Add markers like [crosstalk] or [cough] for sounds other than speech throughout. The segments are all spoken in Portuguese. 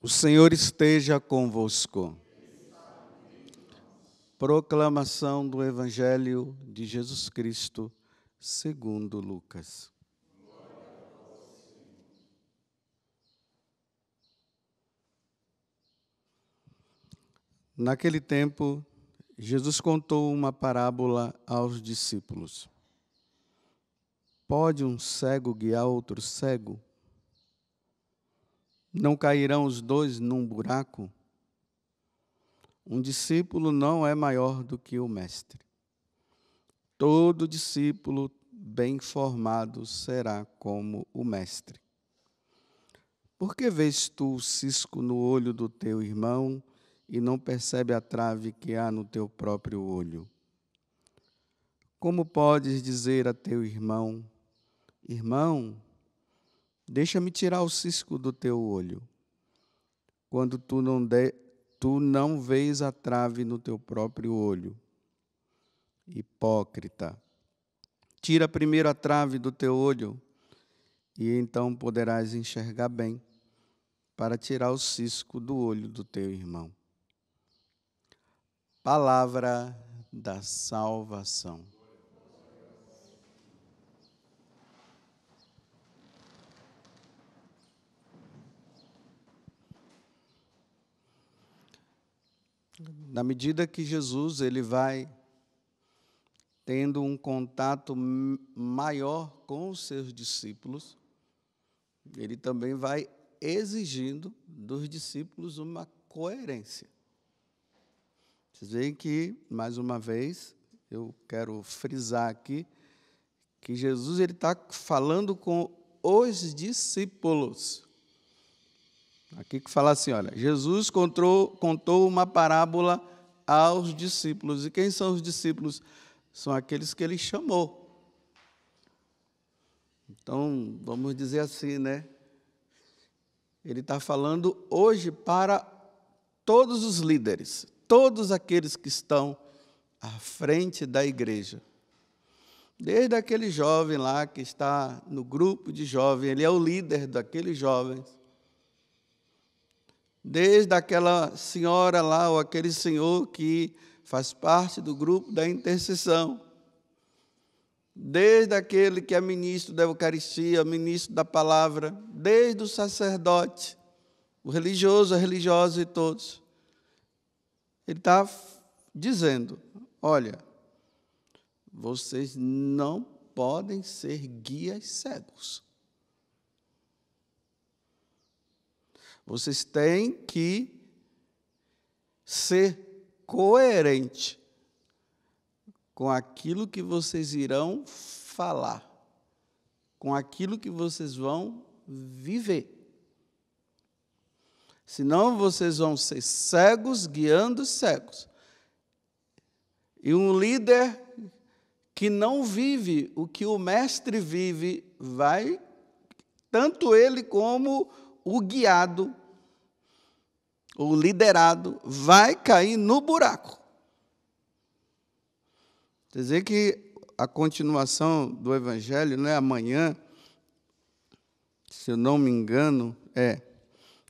O Senhor esteja convosco. Proclamação do Evangelho de Jesus Cristo, segundo Lucas. Naquele tempo, Jesus contou uma parábola aos discípulos. Pode um cego guiar outro cego? Não cairão os dois num buraco? Um discípulo não é maior do que o mestre. Todo discípulo bem formado será como o mestre. Por que vês tu o cisco no olho do teu irmão e não percebe a trave que há no teu próprio olho? Como podes dizer a teu irmão: Irmão, Deixa-me tirar o cisco do teu olho, quando tu não, de, tu não vês a trave no teu próprio olho. Hipócrita, tira primeiro a trave do teu olho, e então poderás enxergar bem, para tirar o cisco do olho do teu irmão. Palavra da salvação. Na medida que Jesus ele vai tendo um contato maior com os seus discípulos, ele também vai exigindo dos discípulos uma coerência. Vocês veem que, mais uma vez, eu quero frisar aqui que Jesus ele está falando com os discípulos. Aqui que fala assim: olha, Jesus contou, contou uma parábola aos discípulos. E quem são os discípulos? São aqueles que ele chamou. Então, vamos dizer assim, né? Ele está falando hoje para todos os líderes, todos aqueles que estão à frente da igreja. Desde aquele jovem lá que está no grupo de jovens, ele é o líder daqueles jovens desde aquela senhora lá ou aquele senhor que faz parte do grupo da intercessão, desde aquele que é ministro da Eucaristia, ministro da palavra, desde o sacerdote, o religioso, a religiosa e todos. Ele está dizendo: olha, vocês não podem ser guias cegos. Vocês têm que ser coerente com aquilo que vocês irão falar, com aquilo que vocês vão viver. Senão vocês vão ser cegos guiando cegos. E um líder que não vive o que o mestre vive, vai, tanto ele como o guiado, o liderado, vai cair no buraco. Quer dizer que a continuação do Evangelho não é amanhã, se eu não me engano, é.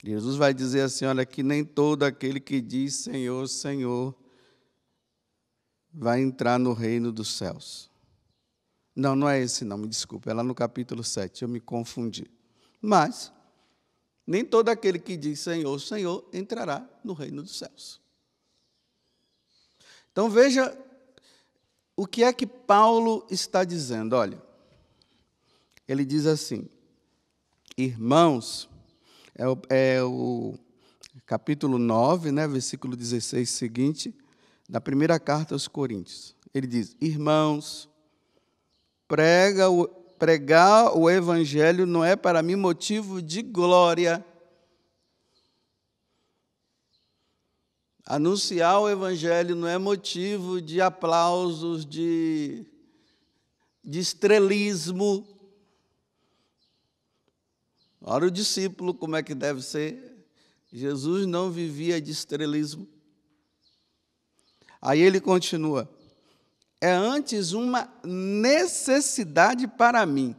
Jesus vai dizer assim: olha, que nem todo aquele que diz Senhor, Senhor, vai entrar no reino dos céus. Não, não é esse, não, me desculpe, é lá no capítulo 7, eu me confundi. Mas, nem todo aquele que diz Senhor, Senhor entrará no reino dos céus. Então veja o que é que Paulo está dizendo. Olha, ele diz assim, irmãos, é o, é o capítulo 9, né, versículo 16 seguinte, da primeira carta aos Coríntios. Ele diz: Irmãos, prega o, pregar o Evangelho não é para mim motivo de glória. Anunciar o Evangelho não é motivo de aplausos, de, de estrelismo. Ora, o discípulo, como é que deve ser? Jesus não vivia de estrelismo. Aí ele continua é antes uma necessidade para mim.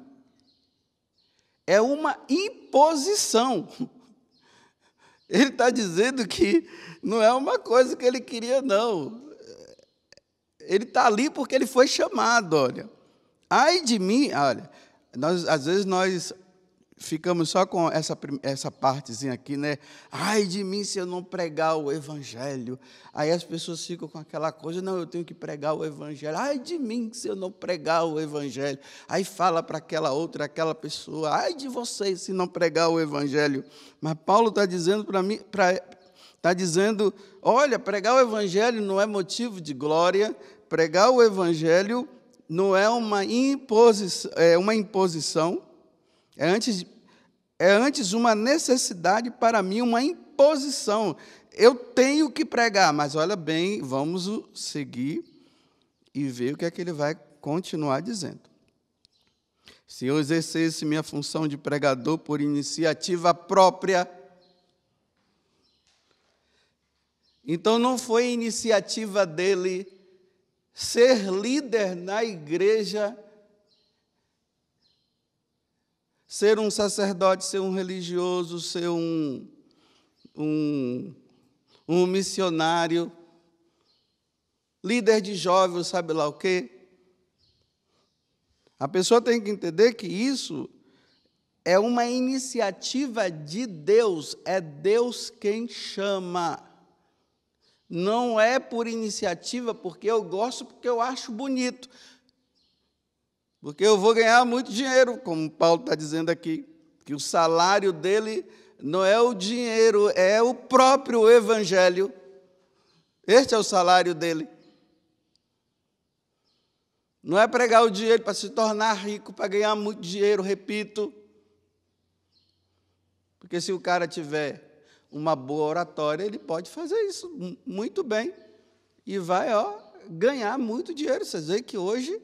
É uma imposição. [laughs] Ele está dizendo que não é uma coisa que ele queria, não. Ele está ali porque ele foi chamado, olha. Ai de mim, olha. Nós, às vezes nós ficamos só com essa, essa partezinha aqui, né? Ai de mim se eu não pregar o evangelho. Aí as pessoas ficam com aquela coisa, não, eu tenho que pregar o evangelho. Ai de mim se eu não pregar o evangelho. Aí fala para aquela outra, aquela pessoa, ai de vocês se não pregar o evangelho. Mas Paulo está dizendo para mim, pra, tá dizendo, olha, pregar o evangelho não é motivo de glória, pregar o evangelho não é uma imposi é uma imposição é antes, é antes uma necessidade para mim, uma imposição. Eu tenho que pregar, mas olha bem, vamos seguir e ver o que é que ele vai continuar dizendo. Se eu exercesse minha função de pregador por iniciativa própria, Então não foi iniciativa dele ser líder na igreja ser um sacerdote, ser um religioso, ser um, um, um missionário, líder de jovens, sabe lá o quê. A pessoa tem que entender que isso é uma iniciativa de Deus, é Deus quem chama. Não é por iniciativa, porque eu gosto, porque eu acho bonito. Porque eu vou ganhar muito dinheiro, como Paulo está dizendo aqui, que o salário dele não é o dinheiro, é o próprio evangelho. Este é o salário dele. Não é pregar o dinheiro para se tornar rico, para ganhar muito dinheiro, repito. Porque se o cara tiver uma boa oratória, ele pode fazer isso muito bem e vai ó, ganhar muito dinheiro. Vocês veem que hoje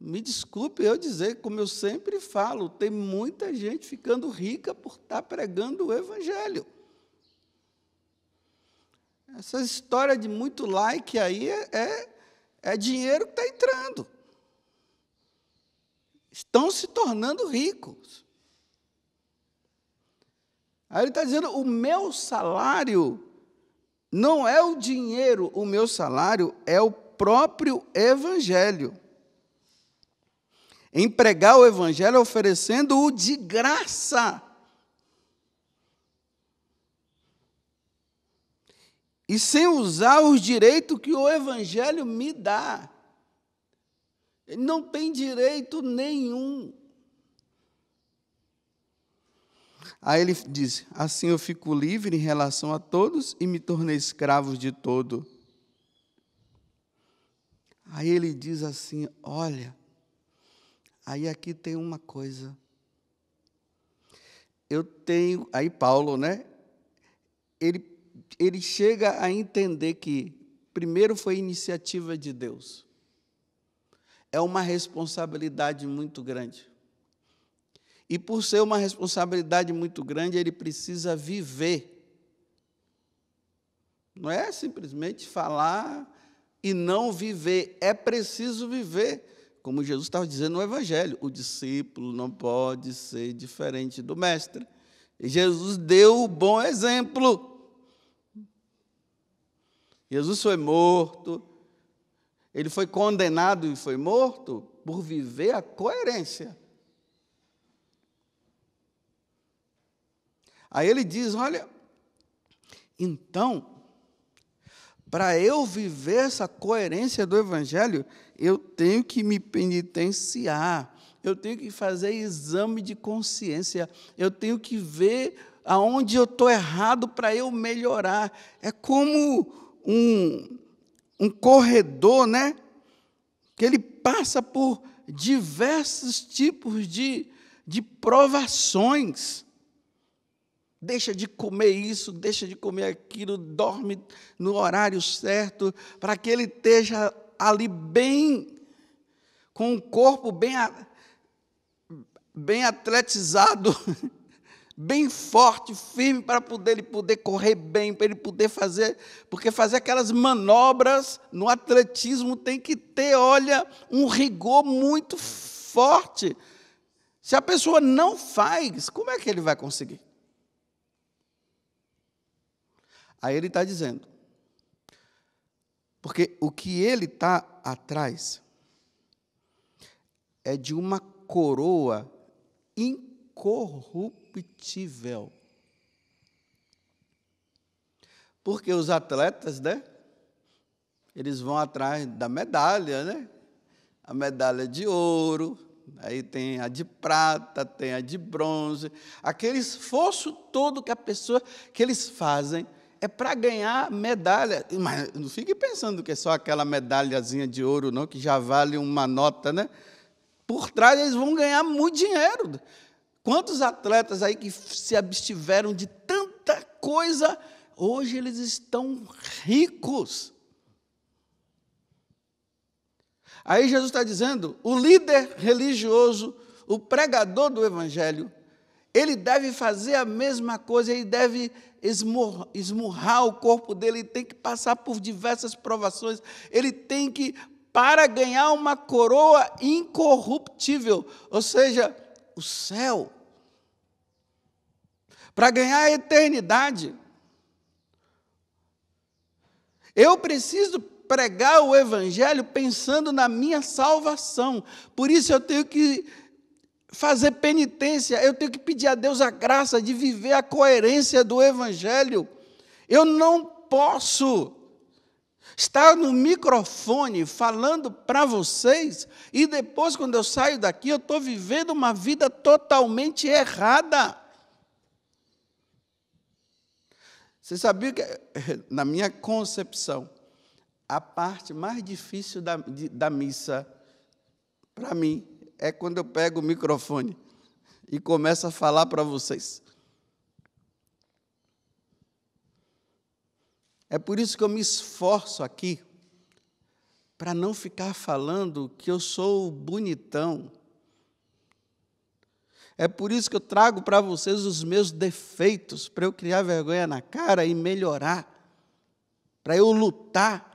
me desculpe eu dizer, como eu sempre falo, tem muita gente ficando rica por estar tá pregando o Evangelho. Essa história de muito like aí é, é, é dinheiro que está entrando. Estão se tornando ricos. Aí ele está dizendo: o meu salário não é o dinheiro, o meu salário é o próprio Evangelho em pregar o Evangelho oferecendo-o de graça. E sem usar os direitos que o Evangelho me dá. Ele não tem direito nenhum. Aí ele diz: Assim eu fico livre em relação a todos e me tornei escravo de todo. Aí ele diz assim: Olha, Aí aqui tem uma coisa. Eu tenho. Aí Paulo, né? Ele, ele chega a entender que primeiro foi iniciativa de Deus. É uma responsabilidade muito grande. E por ser uma responsabilidade muito grande, ele precisa viver. Não é simplesmente falar e não viver, é preciso viver como Jesus estava dizendo no Evangelho, o discípulo não pode ser diferente do mestre. E Jesus deu o bom exemplo. Jesus foi morto, ele foi condenado e foi morto por viver a coerência. Aí ele diz: Olha, então, para eu viver essa coerência do Evangelho, eu tenho que me penitenciar, eu tenho que fazer exame de consciência, eu tenho que ver aonde eu estou errado para eu melhorar. É como um, um corredor, né? Que ele passa por diversos tipos de, de provações. Deixa de comer isso, deixa de comer aquilo, dorme no horário certo, para que ele esteja ali bem, com o corpo bem, bem atletizado, [laughs] bem forte, firme, para poder, ele poder correr bem, para ele poder fazer, porque fazer aquelas manobras no atletismo tem que ter, olha, um rigor muito forte. Se a pessoa não faz, como é que ele vai conseguir? Aí ele está dizendo. Porque o que ele está atrás é de uma coroa incorruptível. Porque os atletas, né? Eles vão atrás da medalha, né? A medalha de ouro, aí tem a de prata, tem a de bronze, aquele esforço todo que a pessoa que eles fazem é para ganhar medalha. Mas não fique pensando que é só aquela medalhazinha de ouro, não, que já vale uma nota, né? Por trás eles vão ganhar muito dinheiro. Quantos atletas aí que se abstiveram de tanta coisa, hoje eles estão ricos. Aí Jesus está dizendo: o líder religioso, o pregador do evangelho, ele deve fazer a mesma coisa, ele deve esmurrar, esmurrar o corpo dele, ele tem que passar por diversas provações, ele tem que, para ganhar uma coroa incorruptível, ou seja, o céu, para ganhar a eternidade. Eu preciso pregar o evangelho pensando na minha salvação, por isso eu tenho que fazer penitência, eu tenho que pedir a Deus a graça de viver a coerência do Evangelho. Eu não posso estar no microfone falando para vocês e depois, quando eu saio daqui, eu estou vivendo uma vida totalmente errada. Você sabia que, [laughs] na minha concepção, a parte mais difícil da, de, da missa, para mim, é quando eu pego o microfone e começo a falar para vocês. É por isso que eu me esforço aqui para não ficar falando que eu sou bonitão. É por isso que eu trago para vocês os meus defeitos, para eu criar vergonha na cara e melhorar, para eu lutar.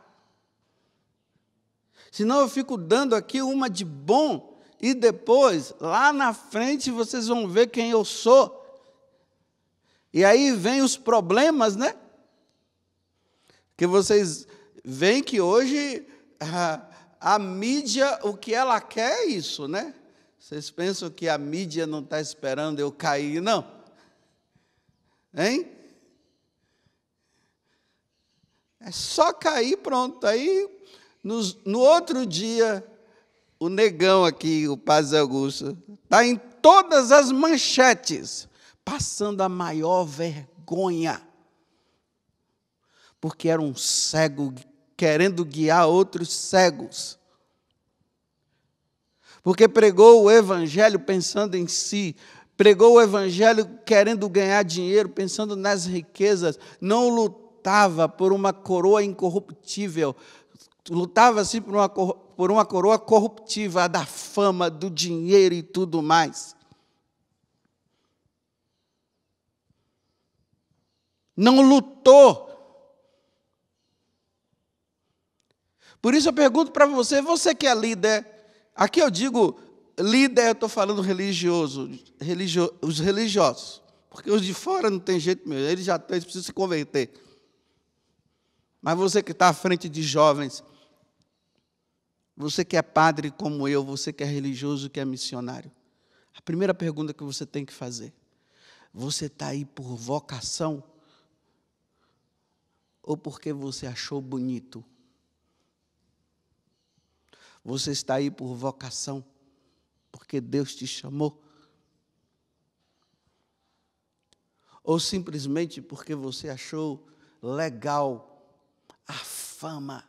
Senão eu fico dando aqui uma de bom e depois, lá na frente, vocês vão ver quem eu sou. E aí vem os problemas, né? Que vocês veem que hoje a, mídia, o que ela quer é isso, né? Vocês pensam que a mídia não está esperando eu cair, não? Hein? É só cair, pronto. Aí, no no outro dia, o negão aqui, o Paz Augusto, está em todas as manchetes, passando a maior vergonha. Porque era um cego querendo guiar outros cegos. Porque pregou o evangelho pensando em si, pregou o evangelho querendo ganhar dinheiro, pensando nas riquezas, não lutava por uma coroa incorruptível, lutava-se assim por uma, por uma coroa corruptiva, da fama, do dinheiro e tudo mais. Não lutou. Por isso eu pergunto para você, você que é líder, aqui eu digo líder, eu estou falando religioso, religio, os religiosos, porque os de fora não tem jeito mesmo, eles já têm, eles precisam se converter. Mas você que está à frente de jovens, você que é padre como eu, você que é religioso, que é missionário. A primeira pergunta que você tem que fazer: você está aí por vocação ou porque você achou bonito? Você está aí por vocação, porque Deus te chamou? Ou simplesmente porque você achou legal a fama?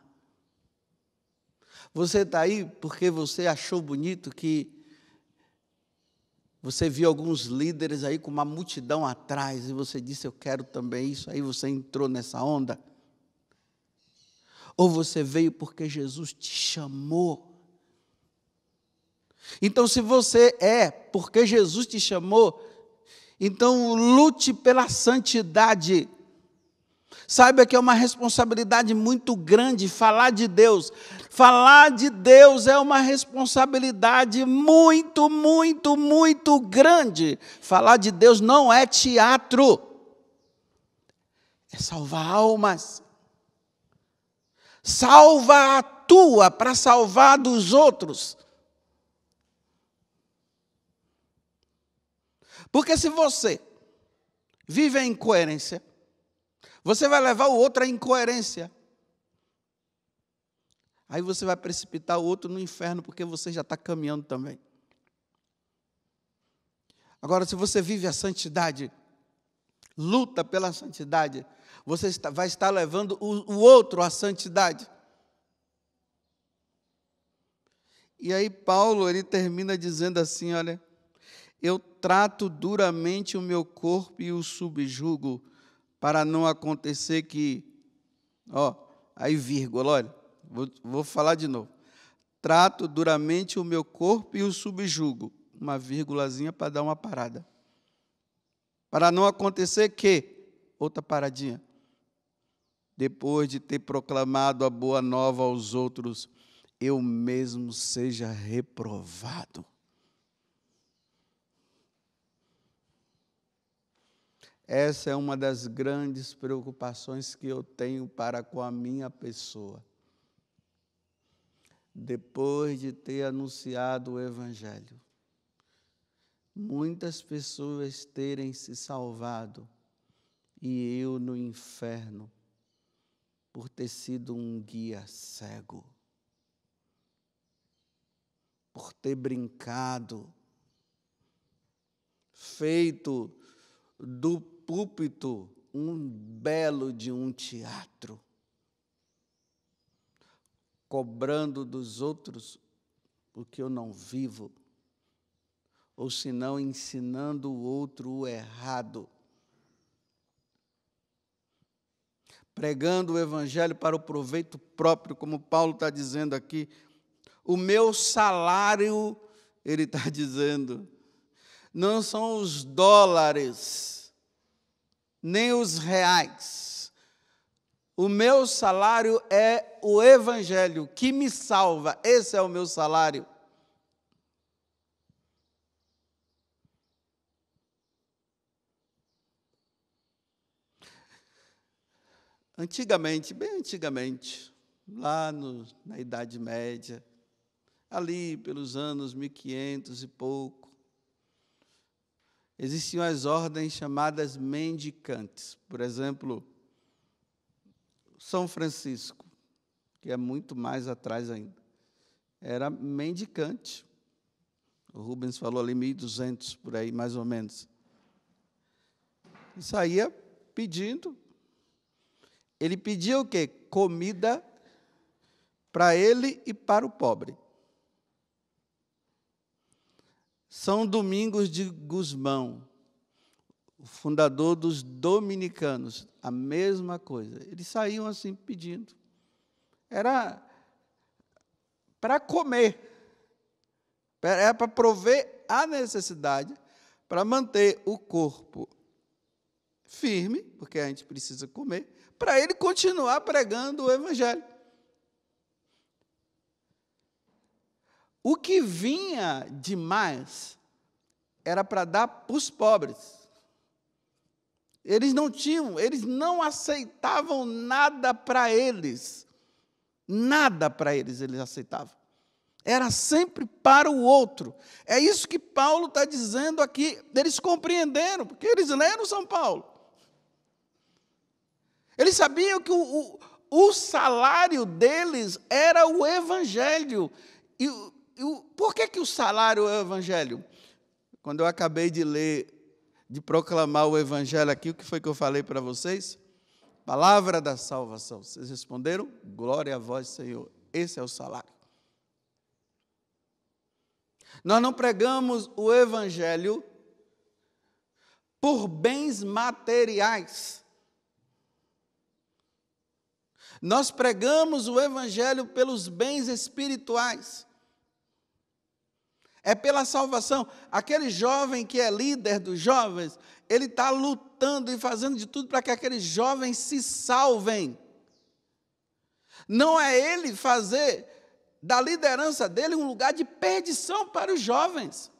Você está aí porque você achou bonito que você viu alguns líderes aí com uma multidão atrás e você disse: Eu quero também isso. Aí você entrou nessa onda. Ou você veio porque Jesus te chamou. Então, se você é porque Jesus te chamou, então lute pela santidade Saiba que é uma responsabilidade muito grande falar de Deus. Falar de Deus é uma responsabilidade muito, muito, muito grande. Falar de Deus não é teatro, é salvar almas. Salva a tua para salvar dos outros. Porque se você vive a incoerência, você vai levar o outro à incoerência. Aí você vai precipitar o outro no inferno, porque você já está caminhando também. Agora, se você vive a santidade, luta pela santidade, você vai estar levando o outro à santidade. E aí Paulo, ele termina dizendo assim, olha, eu trato duramente o meu corpo e o subjugo, para não acontecer que, ó, aí vírgula, olha, vou, vou falar de novo. Trato duramente o meu corpo e o subjugo. Uma vírgulazinha para dar uma parada. Para não acontecer que, outra paradinha, depois de ter proclamado a boa nova aos outros, eu mesmo seja reprovado. Essa é uma das grandes preocupações que eu tenho para com a minha pessoa. Depois de ter anunciado o Evangelho, muitas pessoas terem se salvado e eu no inferno por ter sido um guia cego, por ter brincado, feito do púlpito um belo de um teatro, cobrando dos outros o que eu não vivo, ou senão ensinando o outro o errado. Pregando o evangelho para o proveito próprio, como Paulo está dizendo aqui, o meu salário, ele está [laughs] dizendo, não são os dólares nem os reais. O meu salário é o Evangelho que me salva. Esse é o meu salário. Antigamente, bem antigamente, lá no, na Idade Média, ali pelos anos 1500 e pouco, existiam as ordens chamadas mendicantes. Por exemplo, São Francisco, que é muito mais atrás ainda, era mendicante. O Rubens falou ali 1.200 por aí, mais ou menos. E saía pedindo. Ele pedia o quê? Comida para ele e para o pobre. São Domingos de Gusmão, o fundador dos dominicanos, a mesma coisa. Eles saíam assim pedindo. Era para comer, era para prover a necessidade, para manter o corpo firme, porque a gente precisa comer, para ele continuar pregando o Evangelho. O que vinha demais era para dar para os pobres. Eles não tinham, eles não aceitavam nada para eles. Nada para eles eles aceitavam. Era sempre para o outro. É isso que Paulo está dizendo aqui. Eles compreenderam, porque eles leram São Paulo. Eles sabiam que o, o, o salário deles era o evangelho. E o, por que, que o salário é o evangelho? Quando eu acabei de ler, de proclamar o evangelho aqui, o que foi que eu falei para vocês? Palavra da salvação. Vocês responderam? Glória a vós, Senhor. Esse é o salário. Nós não pregamos o evangelho por bens materiais. Nós pregamos o Evangelho pelos bens espirituais é pela salvação. Aquele jovem que é líder dos jovens, ele está lutando e fazendo de tudo para que aqueles jovens se salvem. Não é ele fazer da liderança dele um lugar de perdição para os jovens.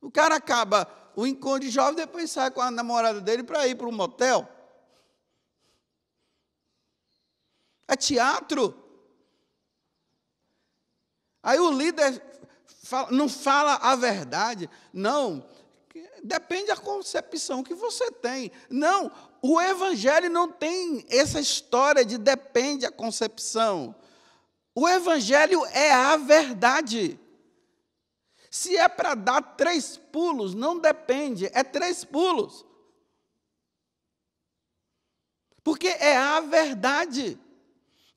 O cara acaba o encontro de jovens depois sai com a namorada dele para ir para um motel. É teatro. Aí o líder fala, não fala a verdade. Não, depende da concepção que você tem. Não, o evangelho não tem essa história de depende a concepção. O evangelho é a verdade. Se é para dar três pulos, não depende, é três pulos. Porque é a verdade.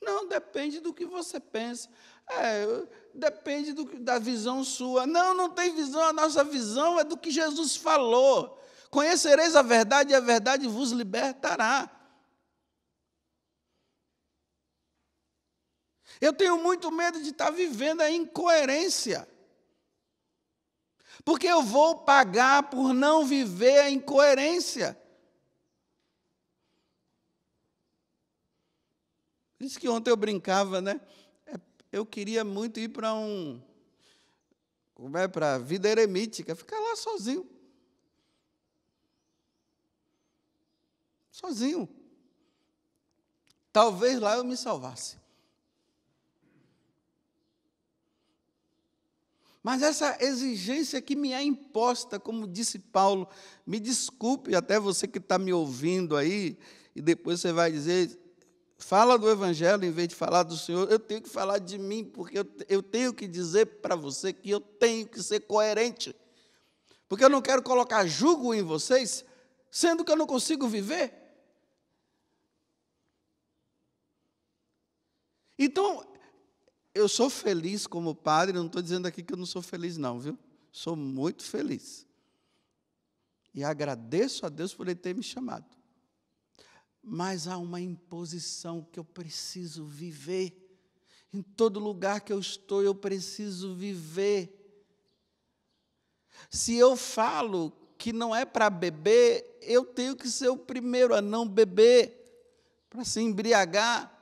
Não depende do que você pensa. É, eu, depende do, da visão sua. Não, não tem visão, a nossa visão é do que Jesus falou. Conhecereis a verdade e a verdade vos libertará. Eu tenho muito medo de estar vivendo a incoerência. Porque eu vou pagar por não viver a incoerência. Diz que ontem eu brincava, né? Eu queria muito ir para um. Como é? Para a vida eremítica, ficar lá sozinho. Sozinho. Talvez lá eu me salvasse. Mas essa exigência que me é imposta, como disse Paulo, me desculpe até você que está me ouvindo aí, e depois você vai dizer, fala do Evangelho em vez de falar do Senhor, eu tenho que falar de mim, porque eu, eu tenho que dizer para você que eu tenho que ser coerente. Porque eu não quero colocar jugo em vocês, sendo que eu não consigo viver. Então, eu sou feliz como padre, não estou dizendo aqui que eu não sou feliz, não, viu? Sou muito feliz. E agradeço a Deus por ele ter me chamado mas há uma imposição que eu preciso viver. Em todo lugar que eu estou, eu preciso viver. Se eu falo que não é para beber, eu tenho que ser o primeiro a não beber, para se embriagar.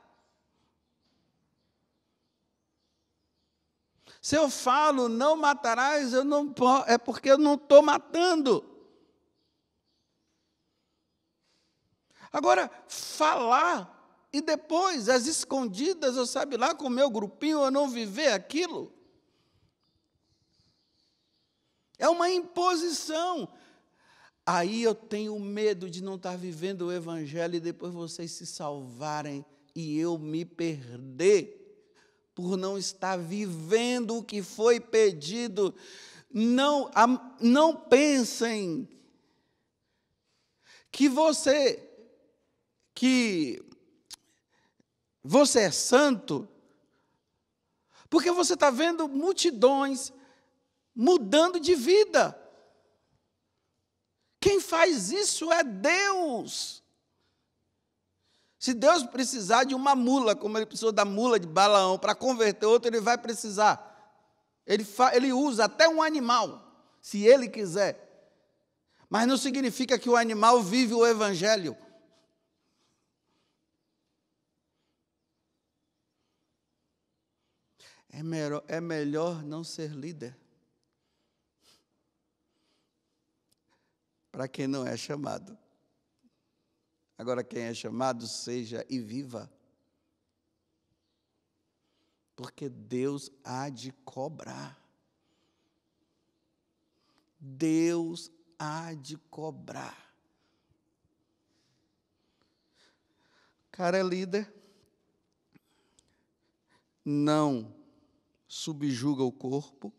Se eu falo não matarás, eu não é porque eu não estou matando. Agora, falar e depois, as escondidas, eu sabe lá com o meu grupinho, eu não viver aquilo. É uma imposição. Aí eu tenho medo de não estar vivendo o Evangelho e depois vocês se salvarem e eu me perder por não estar vivendo o que foi pedido. Não, não pensem que você que você é santo, porque você está vendo multidões mudando de vida. Quem faz isso é Deus. Se Deus precisar de uma mula, como ele precisou da mula de Balaão, para converter outro, ele vai precisar. Ele, ele usa até um animal, se ele quiser. Mas não significa que o animal vive o evangelho. é melhor, é melhor não ser líder. Para quem não é chamado. Agora, quem é chamado, seja e viva. Porque Deus há de cobrar. Deus há de cobrar. cara é líder, não subjuga o corpo,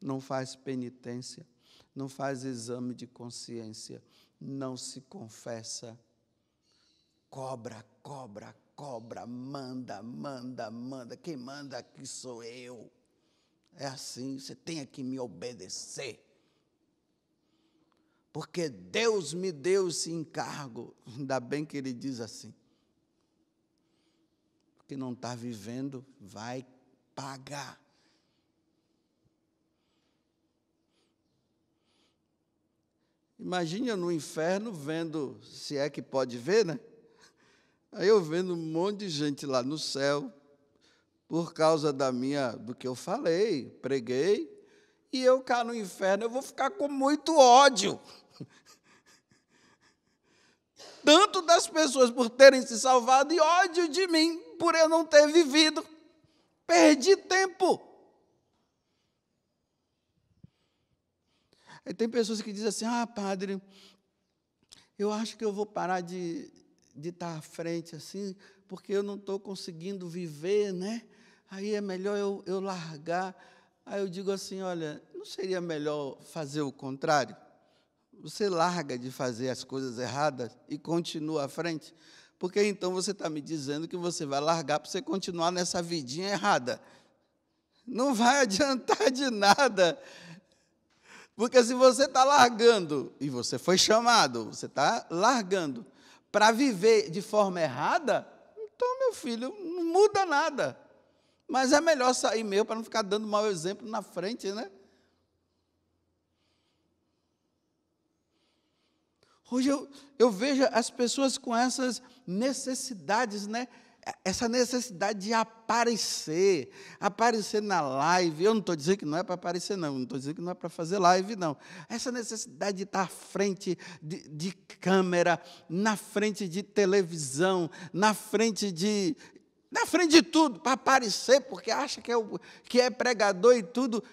não faz penitência, não faz exame de consciência, não se confessa. Cobra, cobra, cobra, manda, manda, manda. Quem manda aqui sou eu. É assim, você tem que me obedecer. Porque Deus me deu esse encargo. Ainda bem que ele diz assim. Porque não está vivendo, vai paga. Imagina no inferno vendo, se é que pode ver, né? Aí eu vendo um monte de gente lá no céu por causa da minha, do que eu falei, preguei, e eu cá no inferno eu vou ficar com muito ódio. Tanto das pessoas por terem se salvado e ódio de mim por eu não ter vivido. Perdi tempo. Aí tem pessoas que dizem assim: ah, padre, eu acho que eu vou parar de, de estar à frente assim, porque eu não estou conseguindo viver, né? Aí é melhor eu, eu largar. Aí eu digo assim: olha, não seria melhor fazer o contrário? Você larga de fazer as coisas erradas e continua à frente? porque então você está me dizendo que você vai largar para você continuar nessa vidinha errada. Não vai [laughs] adiantar de nada. Porque se você está largando, e você foi chamado, você está largando, para viver de forma errada, então, meu filho, não muda nada. Mas é melhor sair meu para não ficar dando mau exemplo na frente, né? Hoje eu, eu vejo as pessoas com essas necessidades, né? Essa necessidade de aparecer, aparecer na live. Eu não estou dizendo que não é para aparecer, não. Não estou dizendo que não é para fazer live, não. Essa necessidade de estar tá à frente de, de câmera, na frente de televisão, na frente de na frente de tudo, para aparecer, porque acha que é, o, que é pregador e tudo.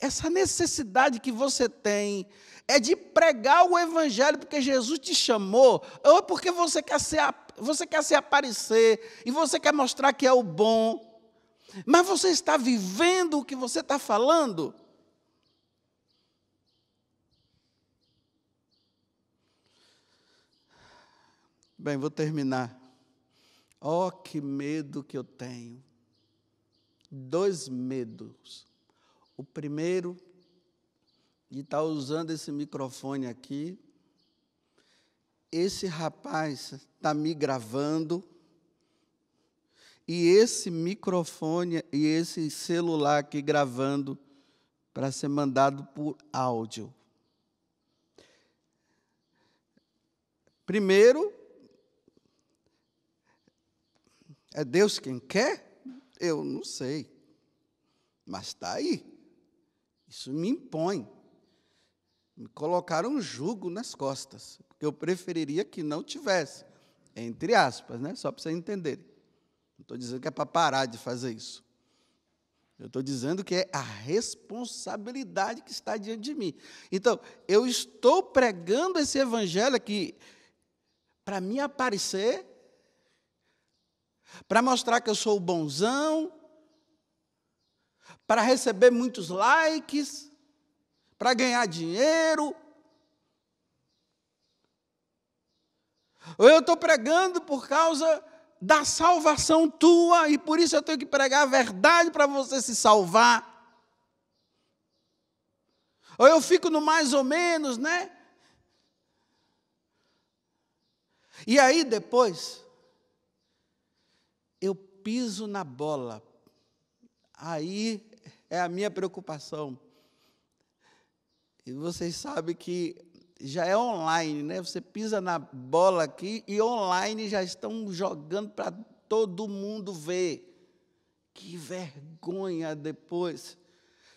Essa necessidade que você tem é de pregar o evangelho porque Jesus te chamou, ou é porque você quer se, você quer se aparecer e você quer mostrar que é o bom. Mas você está vivendo o que você está falando? Bem, vou terminar. Oh, que medo que eu tenho. Dois medos. O primeiro de estar tá usando esse microfone aqui. Esse rapaz está me gravando. E esse microfone e esse celular aqui gravando para ser mandado por áudio. Primeiro, é Deus quem quer? Eu não sei. Mas está aí. Isso me impõe me colocaram um jugo nas costas, porque eu preferiria que não tivesse, entre aspas, né? só para vocês entenderem. Não estou dizendo que é para parar de fazer isso. Eu estou dizendo que é a responsabilidade que está diante de mim. Então, eu estou pregando esse evangelho aqui para me aparecer, para mostrar que eu sou o bonzão, para receber muitos likes para ganhar dinheiro. Ou eu estou pregando por causa da salvação tua e por isso eu tenho que pregar a verdade para você se salvar. Ou eu fico no mais ou menos, né? E aí depois eu piso na bola. Aí é a minha preocupação. E vocês sabem que já é online, né? Você pisa na bola aqui e online já estão jogando para todo mundo ver. Que vergonha depois.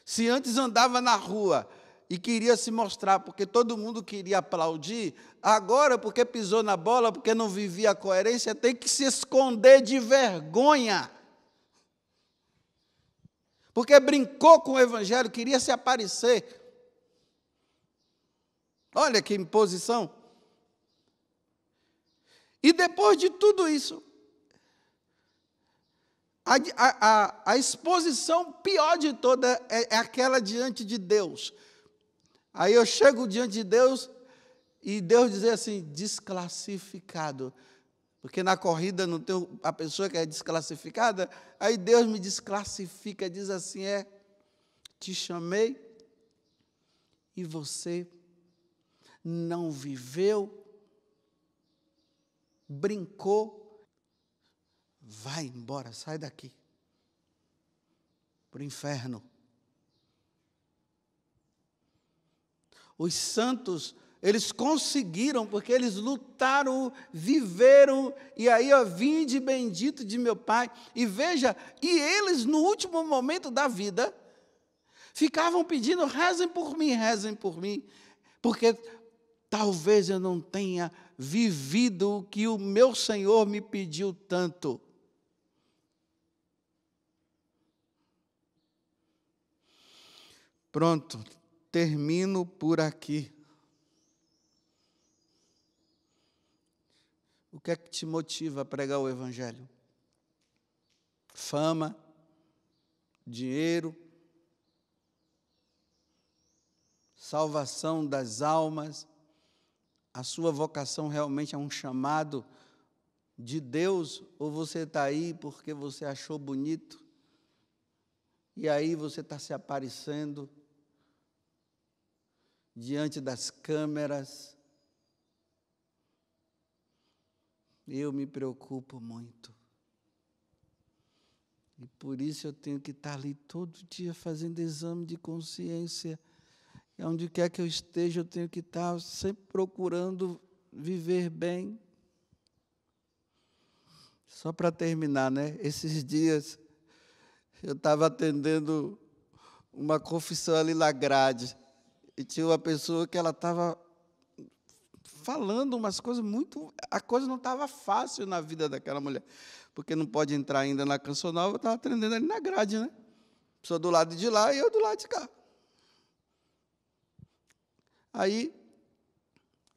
Se antes andava na rua e queria se mostrar porque todo mundo queria aplaudir, agora porque pisou na bola, porque não vivia a coerência, tem que se esconder de vergonha. Porque brincou com o evangelho, queria se aparecer. Olha que imposição. E depois de tudo isso, a, a, a, exposição pior de toda é, é aquela diante de Deus. Aí eu chego diante de Deus e Deus dizer assim, desclassificado. Porque na corrida não tem a pessoa que é desclassificada, aí Deus me desclassifica, diz assim: é, te chamei e você não viveu, brincou, vai embora, sai daqui para o inferno. Os santos, eles conseguiram, porque eles lutaram, viveram, e aí, ó, vinde bendito de meu Pai. E veja, e eles, no último momento da vida, ficavam pedindo: rezem por mim, rezem por mim. Porque talvez eu não tenha vivido o que o meu Senhor me pediu tanto. Pronto, termino por aqui. O que é que te motiva a pregar o Evangelho? Fama, dinheiro, salvação das almas a sua vocação realmente é um chamado de Deus ou você está aí porque você achou bonito e aí você está se aparecendo diante das câmeras. Eu me preocupo muito. E por isso eu tenho que estar tá ali todo dia fazendo exame de consciência é onde quer que eu esteja, eu tenho que estar sempre procurando viver bem. Só para terminar, né? Esses dias eu estava atendendo uma confissão ali na grade e tinha uma pessoa que ela estava falando umas coisas muito. A coisa não estava fácil na vida daquela mulher, porque não pode entrar ainda na canção nova, estava atendendo ali na grade, né? Pessoa do lado de lá e eu do lado de cá. Aí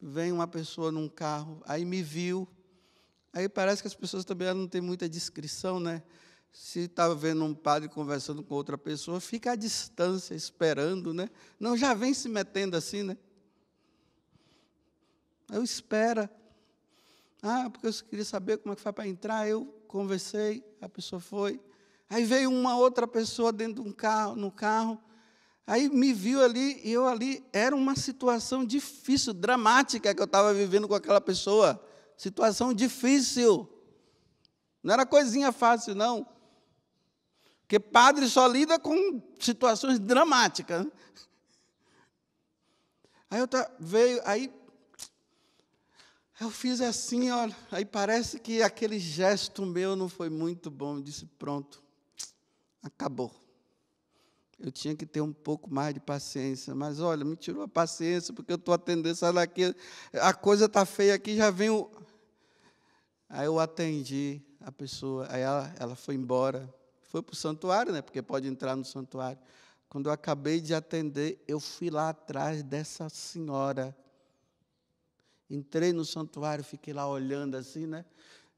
vem uma pessoa num carro, aí me viu. Aí parece que as pessoas também não têm muita discrição, né? Se está vendo um padre conversando com outra pessoa, fica à distância, esperando, né? Não já vem se metendo assim, né? Eu espera. Ah, porque eu queria saber como é que faz para entrar. Eu conversei, a pessoa foi. Aí veio uma outra pessoa dentro de um carro, no carro. Aí me viu ali, e eu ali, era uma situação difícil, dramática que eu estava vivendo com aquela pessoa. Situação difícil. Não era coisinha fácil, não. Porque padre só lida com situações dramáticas. Né? Aí eu tá, veio, aí eu fiz assim, olha, aí parece que aquele gesto meu não foi muito bom. Eu disse, pronto, acabou. Eu tinha que ter um pouco mais de paciência, mas olha, me tirou a paciência, porque eu estou atendendo, sai daqui, a coisa está feia aqui, já vem o. Aí eu atendi a pessoa, aí ela, ela foi embora, foi para o santuário, né? Porque pode entrar no santuário. Quando eu acabei de atender, eu fui lá atrás dessa senhora. Entrei no santuário, fiquei lá olhando assim, né?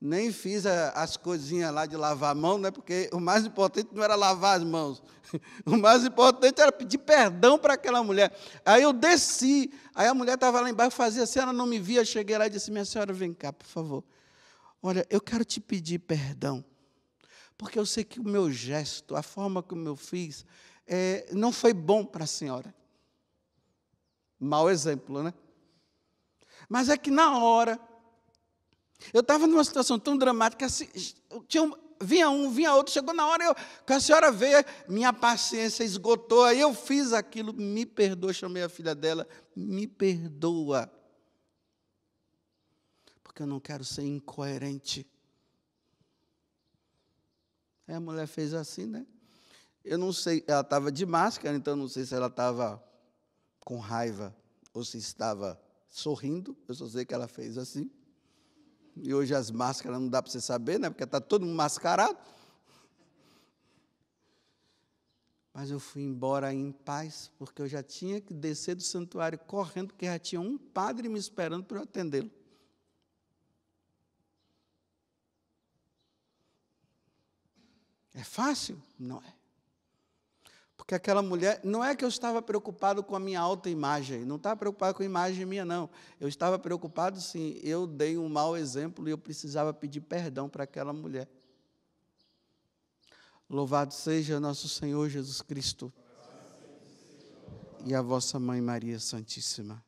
nem fiz as coisinhas lá de lavar a mão, né? porque o mais importante não era lavar as mãos, [laughs] o mais importante era pedir perdão para aquela mulher. Aí eu desci, aí a mulher estava lá embaixo, fazia assim, ela não me via, cheguei lá e disse, minha senhora, vem cá, por favor. Olha, eu quero te pedir perdão, porque eu sei que o meu gesto, a forma como eu fiz, é, não foi bom para a senhora. Mau exemplo, né? Mas é que na hora eu estava numa situação tão dramática, assim, tinha um, vinha um, vinha outro, chegou na hora, eu, que a senhora veio, minha paciência esgotou, aí eu fiz aquilo, me perdoa, chamei a filha dela, me perdoa. Porque eu não quero ser incoerente. Aí a mulher fez assim, né? Eu não sei, ela estava de máscara, então não sei se ela estava com raiva ou se estava sorrindo, eu só sei que ela fez assim. E hoje as máscaras não dá para você saber, né? Porque está todo mundo mascarado. Mas eu fui embora em paz, porque eu já tinha que descer do santuário correndo, porque já tinha um padre me esperando para eu atendê-lo. É fácil? Não é que aquela mulher. Não é que eu estava preocupado com a minha autoimagem, não estava preocupado com a imagem minha, não. Eu estava preocupado, sim, eu dei um mau exemplo e eu precisava pedir perdão para aquela mulher. Louvado seja nosso Senhor Jesus Cristo e a vossa mãe Maria Santíssima.